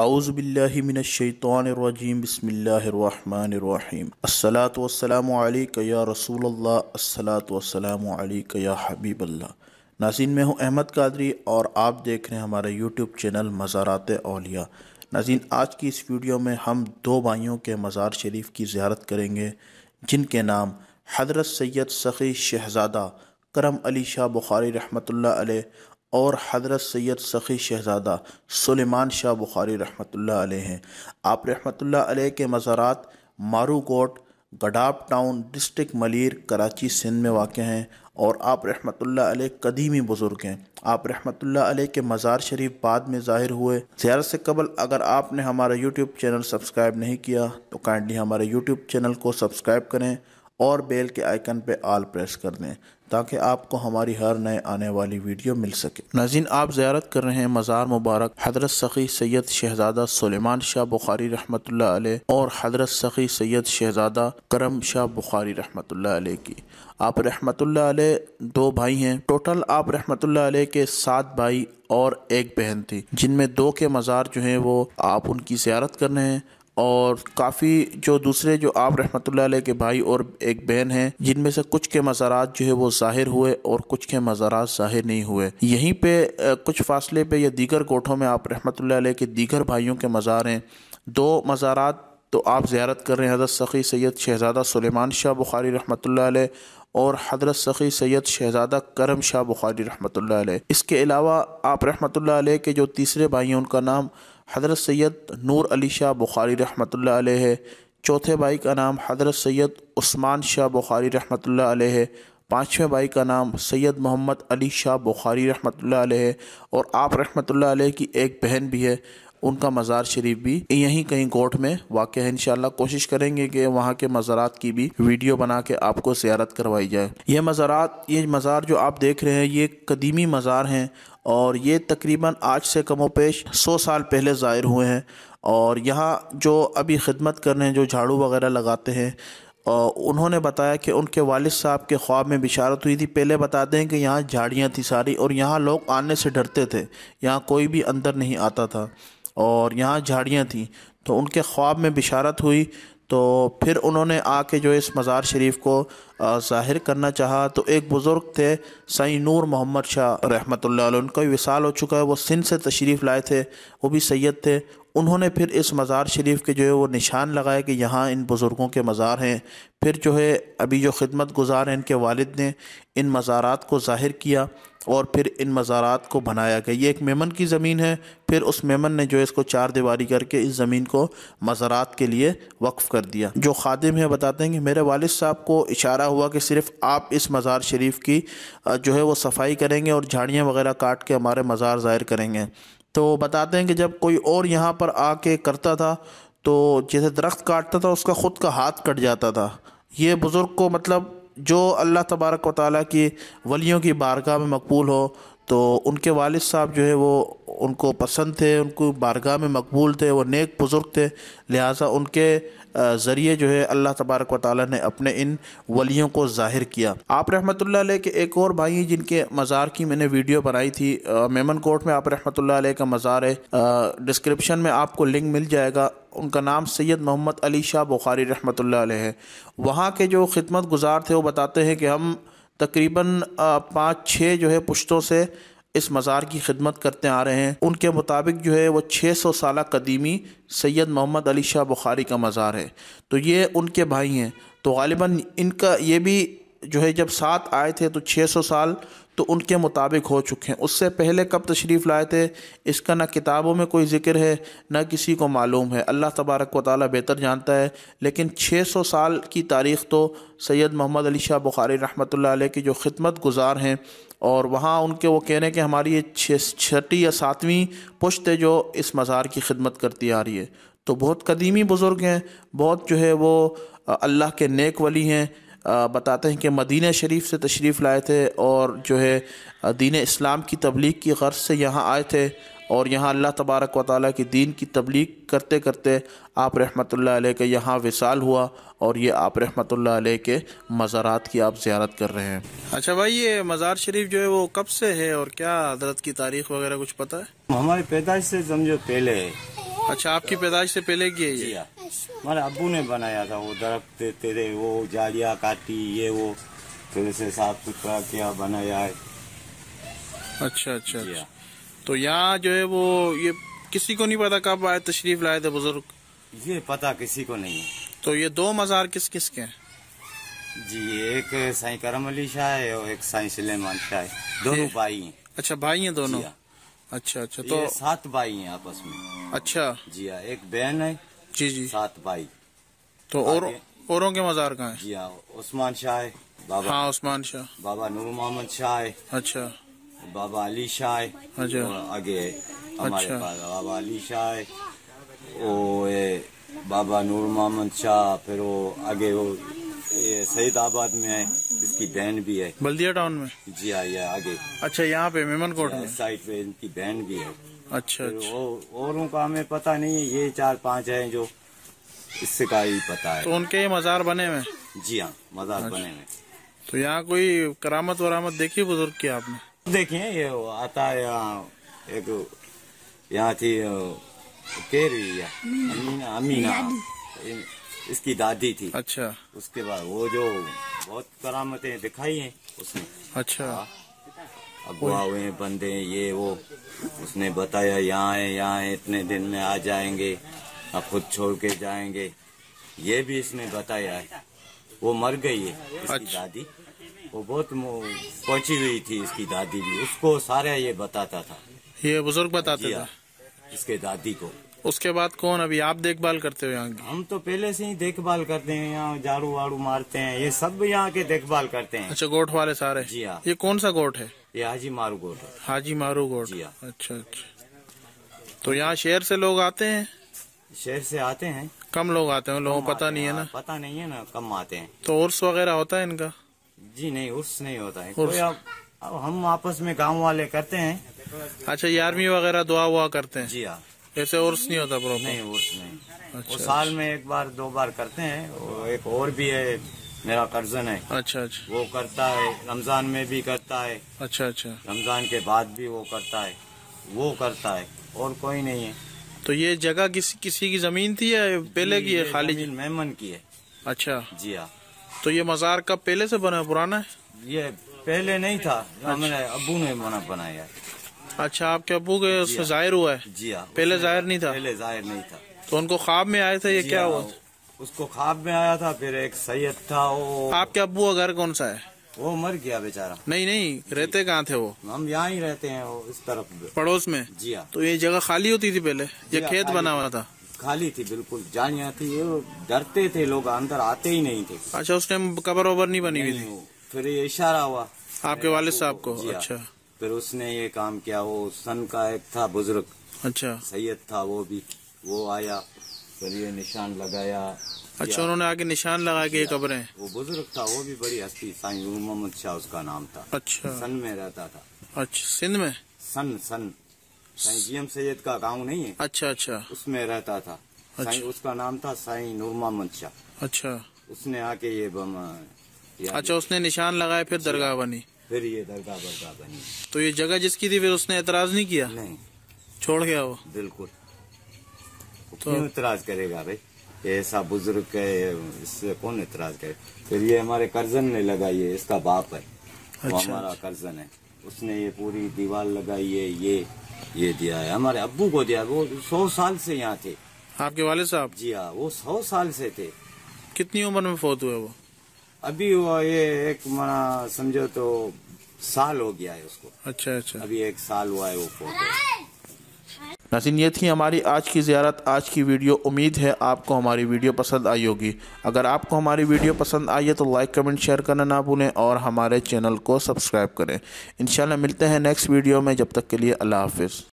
आउज़बिल्लिमिनशैतरजीम बसमीम असलातसलामक या रसूलल्ला हबीबल्ला नाजीन मैं हूँ अहमद कादरी और आप देख रहे हैं हमारे यूट्यूब चैनल मज़ारात अलिया नाजीन आज की इस वीडियो में हम दो भाइयों के मज़ार शरीफ की ज्यारत करेंगे जिनके नाम हजरत सैयद सखी शहज़ादा करम अली शाह बुखारी रहमतुल्लाह अलैह और हजरत सैयद सखी शहज़ादा सुलेमान शाह बुखारी रहमत अलैह हैं आप रहमत आल के मज़ारात मारूकोट गडाप टाउन डिस्ट्रिक्ट मलिर कराची सिंध में वाक़ हैं और आप रहमत अलैह कदीमी बुज़ुर्ग हैं आप रहमत अलैह के मज़ार शरीफ बाद में ज़ाहिर हुए ज़्यारत से कबल अगर आपने हमारा यूट्यूब चैनल सब्सक्राइब नहीं किया तो काइंडली हमारे यूट्यूब चैनल को सब्सक्राइब करें और बेल के आइकन पे आल प्रेस कर दें ताकि आपको हमारी हर नए आने वाली वीडियो मिल सके नाजिन आप ज्यारत कर रहे हैं मज़ार मुबारक हजरत सखी सैयद शहजादा सलेमान शाह बुखारी रहमत और हजरत सखी सैयद शहजादा करम शाह बुखारी रहमत की आप रहमत दो भाई हैं टोटल आप रहमत के सात भाई और एक बहन थी जिनमें दो के मज़ार जो हैं वो आप उनकी ज्यारत कर रहे हैं और काफ़ी जो दूसरे जो आप रहमत के भाई और एक बहन हैं जिनमें से कुछ के मज़ारात जो है वो ज़ाहिर हुए और कुछ के मज़ारात ज़ाहिर नहीं हुए यहीं पे कुछ फासले पे या दीगर कोठों में आप रहमत के दीगर भाइयों के मज़ार हैं दो मज़ारात तो आप ज्यारत कर रहे हैं हज़रत सख़ी सैद शहज़ादा सलेमान शाह बुखारी रहमत और हजरत सख़ी सैद शहज़ादा करम शाह बुखारी रहमत इसके अलावा आप रहमत के जो तीसरे भाई हैं उनका नाम हज़रत सैयद नूर अली शाह बुखारी रहमत है चौथे भाई का नाम हज़रत सैयद उस्मान शाह बुखारी रहमत है पाँचवें भाई का नाम सैयद मोहम्मद अली शाह बुखारी रहमत है और आप रहमत की एक बहन भी है उनका मज़ार शरीफ भी यहीं कहीं गोट में वाक़ है इनशाला कोशिश करेंगे कि वहाँ के मज़ारात की भी वीडियो बना के आपको ज्यारत करवाई जाए ये मज़ारात ये मज़ार जो आप देख रहे हैं ये कदीमी मज़ार हैं और ये तकरीबन आज से कमो पेश सौ साल पहले ज़ाहिर हुए हैं और यहाँ जो अभी खिदमत कर रहे हैं जो झाड़ू वगैरह लगाते हैं और उन्होंने बताया कि उनके वालिद साहब के ख्वाब में बिशारत हुई थी पहले बताते हैं कि यहाँ झाड़ियाँ थी सारी और यहाँ लोग आने से डरते थे यहाँ कोई भी अंदर नहीं आता था और यहाँ झाड़ियाँ थीं तो उनके ख्वाब में बिशारत हुई तो फिर उन्होंने आके जो इस मज़ार शरीफ को ज़ाहिर करना चाहा तो एक बुज़ुर्ग थे सई नूर मोहम्मद शाह रहमत उनका विसाल हो चुका है वो सिंध से तशरीफ़ लाए थे वो भी सैद थे उन्होंने फिर इस मज़ार शरीफ के जो है वो निशान लगाए कि यहाँ इन बुज़ुर्गों के मज़ार हैं फिर जो है अभी जो खिदमत गुजार हैं इनके वालिद ने इन मज़ारात को ज़ाहिर किया और फिर इन मज़ारात को बनाया गया ये एक मेमन की ज़मीन है फिर उस मेमन ने जो है इसको चार दीवारी करके इस ज़मीन को मज़ारात के लिए वक्फ़ कर दिया जो खादिम है बताते हैं कि मेरे वालद साहब को इशारा हुआ कि सिर्फ आप इस मज़ार शरीफ की जो है वो सफाई करेंगे और झाड़ियाँ वगैरह काट के हमारे मज़ार ज़ाहिर करेंगे तो बताते हैं कि जब कोई और यहाँ पर आके करता था तो जैसे दरख्त काटता था उसका ख़ुद का हाथ कट जाता था ये बुज़ुर्ग को मतलब जो अल्लाह तबारक व ताली की वलियों की बारगाह में मकबूल हो तो उनके वालिद साहब जो है वो उनको पसंद थे उनको बारगाह में मकबूल थे वो नेक बुज़ुर्ग थे लिहाजा उनके ज़रिए जो है अल्लाह तबारक व ताली ने अपने इन वलियों को ज़ाहिर किया आप रहमत ला के एक और भाई जिनके मज़ार की मैंने वीडियो बनाई थी मेमन कोट में आप रहमत ला का मज़ार है डिस्क्रिप्शन में आपको लिंक मिल जाएगा उनका नाम सैयद मोहम्मद अली शाह बुखारी रहमत ला है वहाँ के जो खिदमत गुजार थे वो बताते हैं कि हम तकरीबन पाँच छः जो है पुश्तों से इस मज़ार की खिदमत करते आ रहे हैं उनके मुताबिक जो है वो सौ साल कदीमी सैयद मोहम्मद अली शाह बुखारी का मज़ार है तो ये उनके भाई हैं तो गालिबा इनका ये भी जो है जब सात आए थे तो 600 साल तो उनके मुताबिक हो चुके हैं उससे पहले कब तशरीफ़ लाए थे इसका ना किताबों में कोई ज़िक्र है ना किसी को मालूम है अल्लाह तबारक व ताली बेहतर जानता है लेकिन 600 साल की तारीख़ तो सैयद मोहम्मद अली शाह बुखारी रहमत की जो खिदमत गुजार हैं और वहाँ उनके वो कह रहे हैं कि हमारी ये छठी या सातवीं पुश्त है जो इस मज़ार की खिदमत करती आ रही है तो बहुत कदीमी बुज़ुर्ग हैं बहुत जो है वो अल्लाह के नेक वली हैं बताते हैं कि मदीना शरीफ से तशरीफ़ लाए थे और जो है दीन इस्लाम की तबलीग की गर्ज से यहाँ आए थे और यहाँ अल्लाह तबारक व ताली की दीन की तबलीग करते करते आप रहमत ला के यहाँ विसाल हुआ और ये आप रहमत ला के मज़ारात की आप ज्यारत कर रहे हैं अच्छा भाई ये मज़ार शरीफ जो है वो कब से है और क्या हजरत की तारीख वगैरह कुछ पता है हमारी पैदाइश से समझो पहले है अच्छा आपकी पैदाइश से पहले की है ये हमारे हाँ। अबू ने बनाया था वो दरख्त तेरे वो जालिया काटी ये वो फिर से साफ सुथरा किया बनाया है अच्छा अच्छा, अच्छा। हाँ। तो यहाँ जो है वो ये किसी को नहीं पता कब आए तशरीफ लाए थे बुजुर्ग ये पता किसी को नहीं है तो ये दो मजार किस किस के हैं जी एक साईं करम अली शाह है और एक साईं सलेमान शाह है दोनों भाई हैं अच्छा भाई हैं दोनों हाँ। अच्छा अच्छा तो सात भाई हैं आपस में अच्छा जी हाँ एक बहन है जी जी सात भाई तो और औरों के मजार कहाँ है जी हाँ उस्मान शाह है बाबा हाँ उस्मान शाह बाबा नूर मोहम्मद शाह है अच्छा बाबा अली शाह है अच्छा आगे है अच्छा। बाबा अली शाह है वो बाबा नूर मोहम्मद शाह फिर वो आगे वो सईद आबाद में है इनकी बहन भी है बल्दिया टाउन में जी हाँ ये आगे अच्छा यहाँ पे मेमन कोट में हाँ, साइड पे इनकी बहन भी है अच्छा, अच्छा। औरों का हमें पता नहीं है ये चार पांच हैं जो इससे का ही पता है तो उनके मजार बने हुए जी हाँ मजार अच्छा। बने हुए तो यहाँ कोई करामत वरामत देखी बुजुर्ग की आपने देखिए ये आता है यहाँ एक यहाँ थी अमीना अमीना इसकी दादी थी अच्छा उसके बाद वो जो बहुत करामतें दिखाई हैं उसने अच्छा हाँ। अगवा हुए बंदे ये वो उसने बताया यहाँ है यहाँ है इतने दिन में आ जाएंगे अब खुद छोड़ के जाएंगे ये भी इसने बताया है वो मर गई है इसकी अच्छा। दादी वो बहुत पहुंची हुई थी इसकी दादी भी उसको सारे ये बताता था ये बुजुर्ग बताता हाँ, था इसके दादी को उसके बाद कौन अभी आप देखभाल करते हो यहाँ हम तो पहले से ही देखभाल करते हैं यहाँ झाड़ू वाड़ू मारते हैं ये सब यहाँ के देखभाल करते हैं अच्छा गोट वाले सारे जी हाँ ये कौन सा गोट है ये हाजी मारू गोट है हाजी मारू गोट जी हाँ अच्छा अच्छा तो यहाँ शहर से लोग आते हैं शहर से आते हैं कम लोग आते हैं लोगों पता नहीं है हाँ, ना पता नहीं है ना कम आते हैं तो उर्स वगैरह होता है इनका जी नहीं उर्स नहीं होता है हम आपस में गाँव वाले करते हैं अच्छा ये आर्मी वगैरह दुआ हुआ करते हैं जी हाँ ऐसे और नहीं होता प्रॉब्लम नहीं ओर्स नहीं अच्छा, वो साल अच्छा। में एक बार दो बार करते हैं एक और भी है मेरा कर्जन है अच्छा अच्छा वो करता है रमजान में भी करता है अच्छा अच्छा रमजान के बाद भी वो करता है वो करता है और कोई नहीं है तो ये जगह किसी किसी की जमीन थी या पहले की है खाली मेहमान की है अच्छा जी हाँ तो ये मजार कब पहले से बना पुराना है ये पहले नहीं था अच्छा। हमने अबू ने बना बनाया अच्छा आपके अबू के उसमें हाँ। जाहिर हुआ है जी हाँ पहले जाहिर नहीं था पहले जाहिर नहीं था तो उनको ख्वाब में आया था ये क्या हाँ, हुआ उसको ख्वाब में आया था फिर एक सैयद था वो आपके अबू का घर कौन सा है वो मर गया बेचारा नहीं नहीं रहते कहाँ थे वो हम यहाँ ही रहते हैं वो इस तरफ पड़ोस में जी हाँ तो ये जगह खाली होती थी पहले ये हाँ, खेत बना हुआ था खाली थी बिल्कुल जानिया थी ये डरते थे लोग अंदर आते ही नहीं थे अच्छा उस टाइम कबर ओबर नहीं बनी हुई थी फिर ये इशारा हुआ आपके वाले साहब को अच्छा फिर उसने ये काम किया वो सन का एक था बुजुर्ग अच्छा सैयद था वो भी वो आया फिर ये निशान लगाया अच्छा उन्होंने आगे निशान लगा के कब्रे वो बुजुर्ग था वो भी बड़ी हस्ती साई मोहम्मद शाह उसका नाम था अच्छा सन में रहता था अच्छा सिंध में सन सन साई जी एम सैयद का गाँव नहीं है अच्छा अच्छा उसमें रहता था अच्छा। उसका नाम था साई नूर मोहम्मद शाह अच्छा उसने आके ये बम अच्छा उसने निशान लगाया फिर दरगाह बनी फिर ये दरगाह बरगाह बनी तो ये जगह जिसकी थी फिर उसने एतराज नहीं किया नहीं छोड़ गया वो बिल्कुल तो क्यों इतराज करेगा भाई ये ऐसा बुजुर्ग है इससे कौन इतराज करे फिर ये हमारे कर्जन ने लगाई है इसका बाप है अच्छा, हमारा कर्जन है उसने ये पूरी दीवार लगाई है ये ये दिया है हमारे अब्बू को दिया वो सौ साल से यहाँ थे आपके वाले साहब जी हाँ वो सौ साल से थे कितनी उम्र में फोत हुए वो अभी वो ये एक मना समझो तो साल हो गया है उसको अच्छा अच्छा अभी एक साल हुआ है वो फोटो नसीन ये थी हमारी आज की ज़्यारत आज की वीडियो उम्मीद है आपको हमारी वीडियो पसंद आई होगी अगर आपको हमारी वीडियो पसंद आई है तो लाइक कमेंट शेयर करना ना भूलें और हमारे चैनल को सब्सक्राइब करें इंशाल्लाह मिलते हैं नेक्स्ट वीडियो में जब तक के लिए अल्लाह हाफिज़